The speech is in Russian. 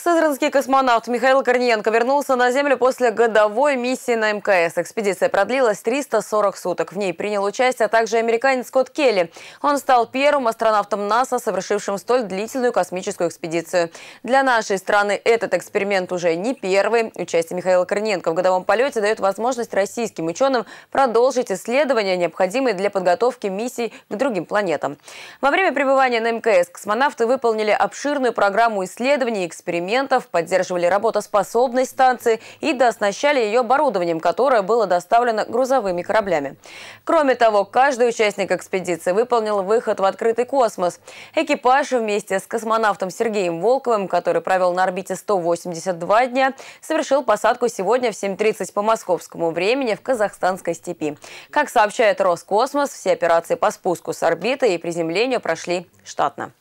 Сызранский космонавт Михаил Корниенко вернулся на Землю после годовой миссии на МКС. Экспедиция продлилась 340 суток. В ней принял участие также американец Скотт Келли. Он стал первым астронавтом НАСА, совершившим столь длительную космическую экспедицию. Для нашей страны этот эксперимент уже не первый. Участие Михаила Корниенко в годовом полете дает возможность российским ученым продолжить исследования, необходимые для подготовки миссий к другим планетам. Во время пребывания на МКС космонавты выполнили обширную программу исследований и экспериментов элементов, поддерживали работоспособность станции и дооснащали ее оборудованием, которое было доставлено грузовыми кораблями. Кроме того, каждый участник экспедиции выполнил выход в открытый космос. Экипаж вместе с космонавтом Сергеем Волковым, который провел на орбите 182 дня, совершил посадку сегодня в 7.30 по московскому времени в казахстанской степи. Как сообщает Роскосмос, все операции по спуску с орбиты и приземлению прошли штатно.